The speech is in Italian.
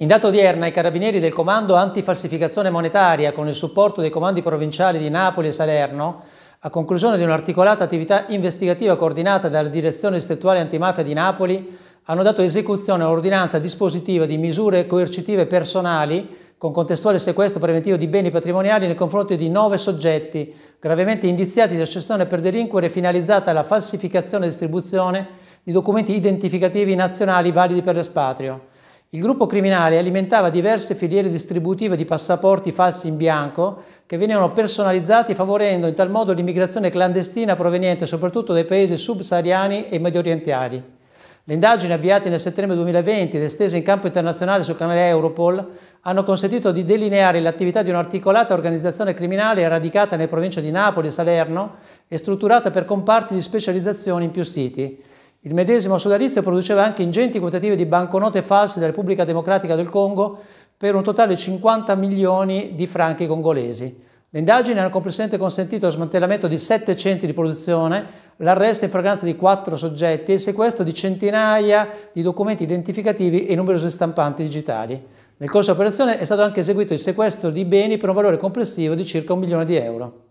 In data odierna i carabinieri del Comando Antifalsificazione Monetaria, con il supporto dei comandi provinciali di Napoli e Salerno, a conclusione di un'articolata attività investigativa coordinata dalla Direzione Distrettuale Antimafia di Napoli, hanno dato esecuzione all'ordinanza dispositiva di misure coercitive personali con contestuale sequestro preventivo di beni patrimoniali nei confronti di nove soggetti gravemente indiziati di associazione per delinquere finalizzata alla falsificazione e distribuzione di documenti identificativi nazionali validi per l'espatrio il gruppo criminale alimentava diverse filiere distributive di passaporti falsi in bianco che venivano personalizzati favorendo in tal modo l'immigrazione clandestina proveniente soprattutto dai paesi subsahariani e mediorientali. Le indagini avviate nel settembre 2020 ed estese in campo internazionale sul canale Europol hanno consentito di delineare l'attività di un'articolata organizzazione criminale radicata nelle province di Napoli e Salerno e strutturata per comparti di specializzazione in più siti, il medesimo sodalizio produceva anche ingenti quantitativi di banconote false della Repubblica Democratica del Congo per un totale di 50 milioni di franchi congolesi. Le indagini hanno complessivamente consentito lo smantellamento di sette centri di produzione, l'arresto in fragranza di quattro soggetti e il sequestro di centinaia di documenti identificativi e numerose stampanti digitali. Nel corso dell'operazione è stato anche eseguito il sequestro di beni per un valore complessivo di circa un milione di euro.